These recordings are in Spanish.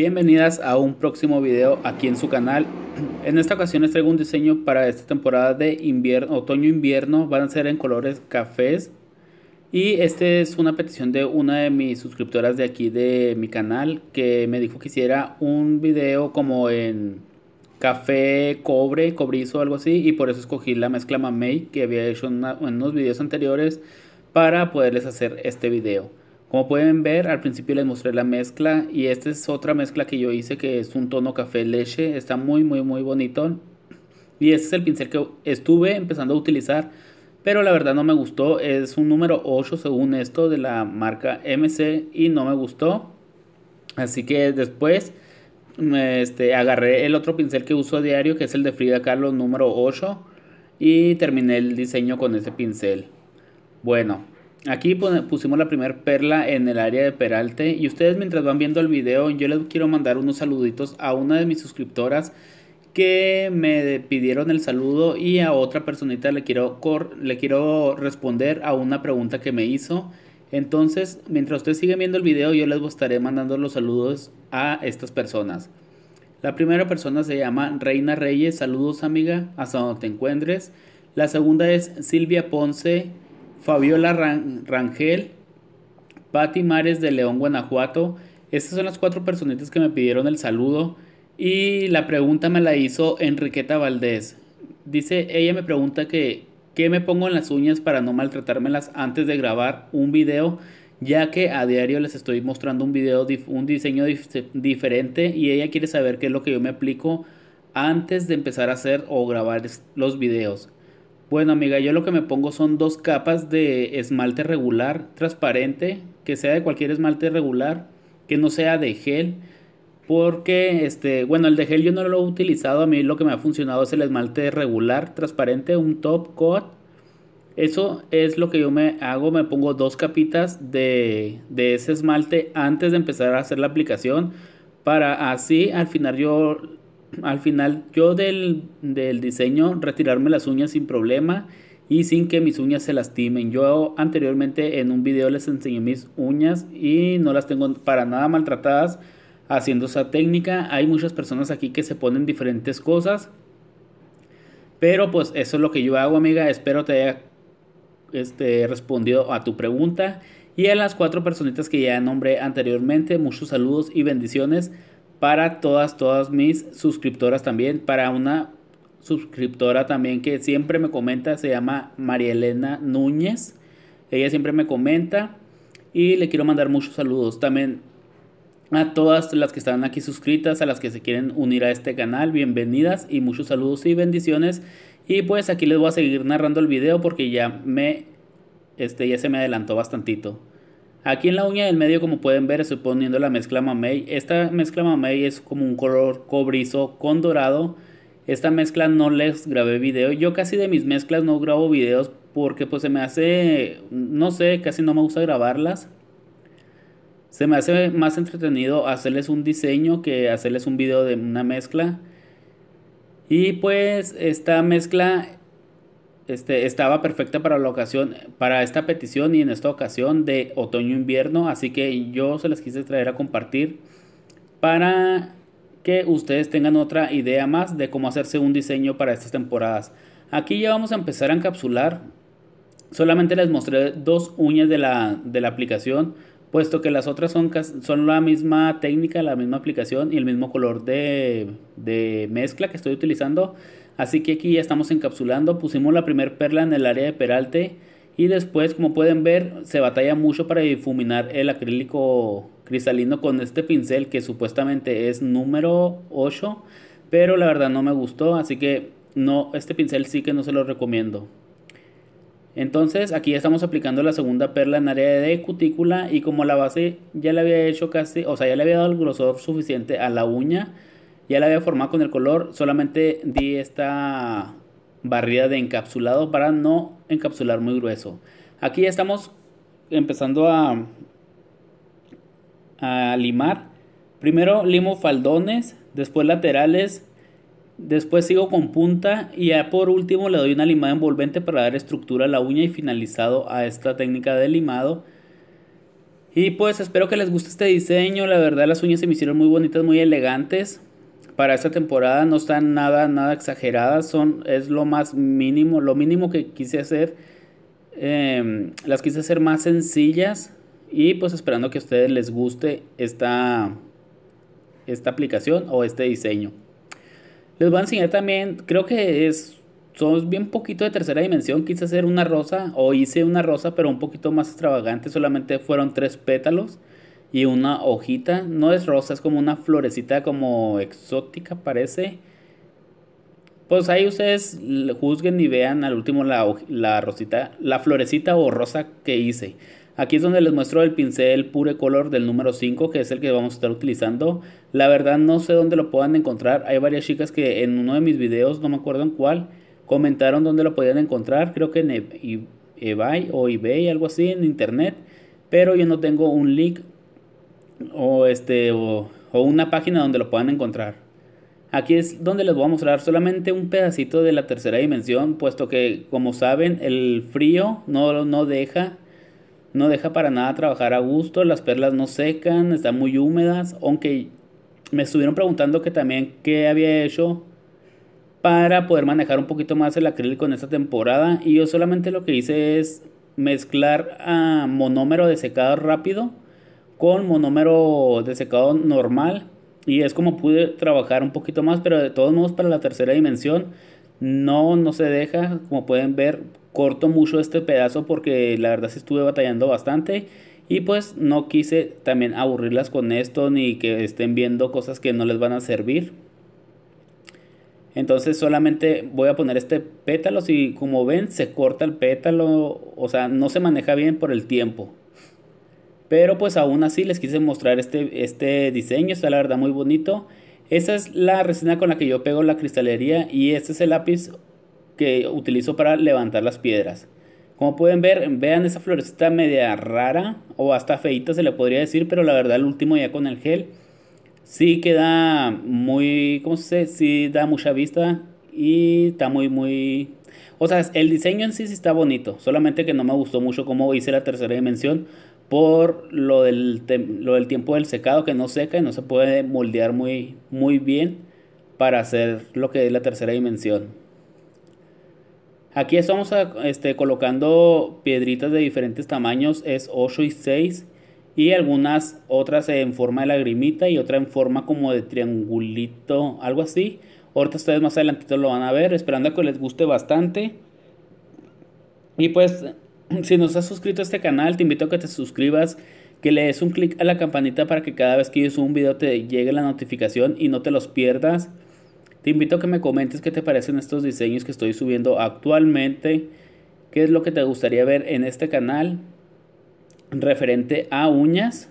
Bienvenidas a un próximo video aquí en su canal. En esta ocasión les traigo un diseño para esta temporada de invierno, otoño-invierno. Van a ser en colores cafés. Y esta es una petición de una de mis suscriptoras de aquí de mi canal que me dijo que hiciera un video como en café, cobre, cobrizo, o algo así. Y por eso escogí la mezcla Mamey que había hecho en unos videos anteriores para poderles hacer este video. Como pueden ver, al principio les mostré la mezcla y esta es otra mezcla que yo hice que es un tono café leche. Está muy, muy, muy bonito. Y este es el pincel que estuve empezando a utilizar, pero la verdad no me gustó. Es un número 8 según esto de la marca MC y no me gustó. Así que después este, agarré el otro pincel que uso a diario, que es el de Frida carlos número 8, y terminé el diseño con ese pincel. Bueno, Aquí pusimos la primera perla en el área de Peralte y ustedes mientras van viendo el video yo les quiero mandar unos saluditos a una de mis suscriptoras que me pidieron el saludo y a otra personita le quiero, le quiero responder a una pregunta que me hizo. Entonces, mientras ustedes siguen viendo el video, yo les estaré mandando los saludos a estas personas. La primera persona se llama Reina Reyes, saludos amiga, hasta donde te encuentres. La segunda es Silvia Ponce, Fabiola Rangel, Patti Mares de León, Guanajuato. Estas son las cuatro personitas que me pidieron el saludo. Y la pregunta me la hizo Enriqueta Valdés. Dice, ella me pregunta que qué me pongo en las uñas para no maltratármelas antes de grabar un video, ya que a diario les estoy mostrando un video, un diseño diferente y ella quiere saber qué es lo que yo me aplico antes de empezar a hacer o grabar los videos. Bueno, amiga, yo lo que me pongo son dos capas de esmalte regular, transparente, que sea de cualquier esmalte regular, que no sea de gel, porque este, bueno, el de gel yo no lo he utilizado, a mí lo que me ha funcionado es el esmalte regular, transparente, un top coat. Eso es lo que yo me hago, me pongo dos capitas de, de ese esmalte antes de empezar a hacer la aplicación para así al final yo al final yo del, diseño retirarme las uñas sin problema y sin que mis uñas se lastimen. Yo anteriormente en un video les enseñé mis uñas y no las tengo para nada maltratadas haciendo esa técnica. Hay muchas personas aquí que se ponen diferentes cosas. Pero pues eso es lo que yo hago, amiga. Espero te haya este, respondido a tu pregunta. Y a las cuatro personitas que ya nombré anteriormente, muchos saludos y bendiciones para todas, todas mis suscriptoras también, para una suscriptora también que siempre me comenta, se llama María Elena Núñez, ella siempre me comenta y le quiero mandar muchos saludos también a todas las que están aquí suscritas, a las que se quieren unir a este canal, bienvenidas y muchos saludos y bendiciones. Y pues aquí les voy a seguir narrando el video porque ya me este ya se me adelantó bastantito. Aquí en la uña del medio como pueden ver estoy poniendo la mezcla mamey. Esta mezcla mamey es como un color cobrizo con dorado. Esta mezcla no les grabé video. Yo casi de mis mezclas no grabo videos porque pues se me hace, no sé, casi no me gusta grabarlas. Se me hace más entretenido hacerles un diseño que hacerles un video de una mezcla. Y pues esta mezcla este, estaba perfecta para la ocasión, para esta petición y en esta ocasión de otoño-invierno, así que yo se las quise traer a compartir para que ustedes tengan otra idea más de cómo hacerse un diseño para estas temporadas. Aquí ya vamos a empezar a encapsular. Solamente les mostré dos uñas de la, aplicación, puesto que las otras son, son la misma técnica, la misma aplicación y el mismo color de, de mezcla que estoy utilizando. Así que aquí ya estamos encapsulando, pusimos la primera perla en el área de peralte y después como pueden ver se batalla mucho para difuminar el acrílico cristalino con este pincel que supuestamente es número 8 pero la verdad no me gustó así que no este pincel sí que no se lo recomiendo entonces aquí ya estamos aplicando la segunda perla en área de cutícula y como la base ya le había hecho casi o sea ya le había dado el grosor suficiente a la uña ya la había formado con el color, solamente di esta barrida de encapsulado para no encapsular muy grueso. Aquí ya estamos empezando a, a limar. Primero limo faldones, después laterales, después sigo con punta y ya por último le doy una limada envolvente para dar estructura a la uña y finalizado a esta técnica de limado. Y pues espero que les guste este diseño, la verdad las uñas se me hicieron muy bonitas, muy elegantes para esta temporada no están nada, nada exageradas, son, es lo más mínimo, lo mínimo que quise hacer, em, las quise hacer más sencillas y pues esperando que a ustedes les guste esta, esta aplicación o este diseño. Les voy a enseñar también, creo que es son bien poquito de tercera dimensión. Quise hacer una rosa o hice una rosa, pero un poquito más extravagante. Solamente fueron tres pétalos y una hojita. No es rosa, es como una florecita como exótica parece. Pues ahí ustedes juzguen y vean al último la, la rosita, la florecita o rosa que hice. Aquí es donde les muestro el pincel Pure Color del número 5, que es el que vamos a estar utilizando. La verdad no sé dónde lo puedan encontrar. Hay varias chicas que en uno de mis videos, no me acuerdo en cuál, comentaron dónde lo podían encontrar. Creo que en eBay o eBay, algo así, en internet. Pero yo no tengo un link o, este, o, una página donde lo puedan encontrar. Aquí es donde les voy a mostrar solamente un pedacito de la tercera dimensión, puesto que como saben el frío no, deja no deja para nada trabajar a gusto, las perlas no secan, están muy húmedas, aunque me estuvieron preguntando que también qué había hecho para poder manejar un poquito más el acrílico en esta temporada y yo solamente lo que hice es mezclar a ah, monómero de secado rápido con monómero de secado normal y es como pude trabajar un poquito más, pero de todos modos para la tercera dimensión no, no se deja, como pueden ver, corto mucho este pedazo porque la verdad estuve batallando bastante y pues no quise también aburrirlas con esto ni que estén viendo cosas que no les van a servir. Entonces solamente voy a poner este pétalo, si como ven se corta el pétalo, o sea no se maneja bien por el tiempo. Pero pues aún así les quise mostrar este, este diseño, está la verdad muy bonito. esa es la resina con la que yo pego la cristalería y este es el lápiz que utilizo para levantar las piedras. Como pueden ver, vean esa florecita media rara o hasta feita se le podría decir, pero la verdad el último ya con el gel sí queda muy, ¿cómo se dice? Sí da mucha vista y está muy, muy... O sea, el diseño en sí sí está bonito, solamente que no me gustó mucho cómo hice la tercera dimensión por lo del, del, tiempo del secado que no seca y no se puede moldear muy, muy bien para hacer lo que es la tercera dimensión. Aquí estamos ah, este, colocando piedritas de diferentes tamaños, es 8 y 6 y algunas otras en forma de lagrimita y otra en forma como de triangulito, algo así. Ahorita ustedes más adelantito lo van a ver, esperando a que les guste bastante. Y pues Si no has suscrito a este canal, te invito a que te suscribas, que le des un clic a la campanita para que cada vez que yo suba un video te llegue la notificación y no te los pierdas. Te invito a que me comentes qué te parecen estos diseños que estoy subiendo actualmente, qué es lo que te gustaría ver en este canal referente a uñas,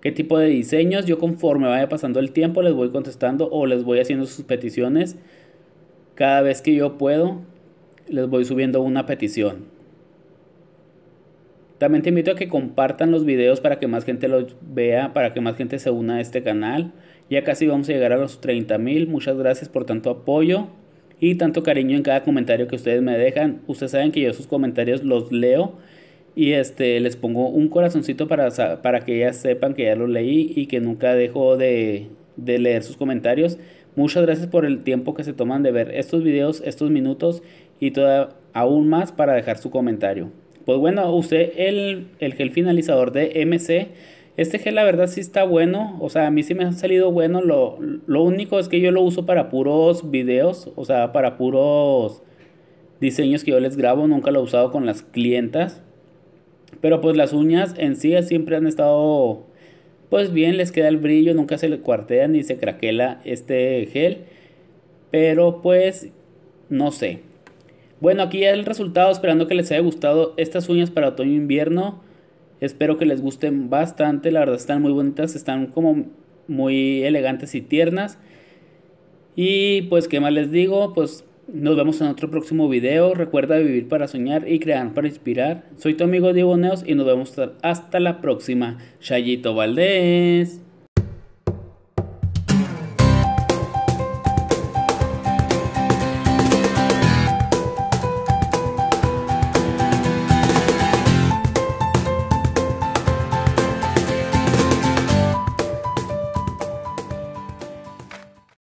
qué tipo de diseños. Yo conforme vaya pasando el tiempo les voy contestando o les voy haciendo sus peticiones cada vez que yo puedo les voy subiendo una petición. También te invito a que compartan los videos para que más gente los vea, para que más gente se una a este canal. Ya casi vamos a llegar a los 30 mil. Muchas gracias por tanto apoyo y tanto cariño en cada comentario que ustedes me dejan. Ustedes saben que yo sus comentarios los leo y este les pongo un corazoncito para, para que ya sepan que ya los leí y que nunca dejo de, de leer sus comentarios. Muchas gracias por el tiempo que se toman de ver estos videos, estos minutos y toda, aún más para dejar su comentario. Pues bueno, usé el, gel finalizador de MC. Este gel la verdad sí está bueno, o sea, a mí sí me ha salido bueno, lo, lo, único es que yo lo uso para puros videos, o sea, para puros diseños que yo les grabo, nunca lo he usado con las clientas. Pero pues las uñas en sí siempre han estado pues bien, les queda el brillo, nunca se le cuartea ni se craquela este gel. Pero pues no sé, bueno, aquí es el resultado, esperando que les haya gustado estas uñas para otoño e invierno. Espero que les gusten bastante, la verdad están muy bonitas, están como muy elegantes y tiernas. Y pues, ¿qué más les digo? Pues nos vemos en otro próximo video. Recuerda vivir para soñar y crear para inspirar. Soy tu amigo Diego Neos y nos vemos hasta la próxima. Chayito Valdés.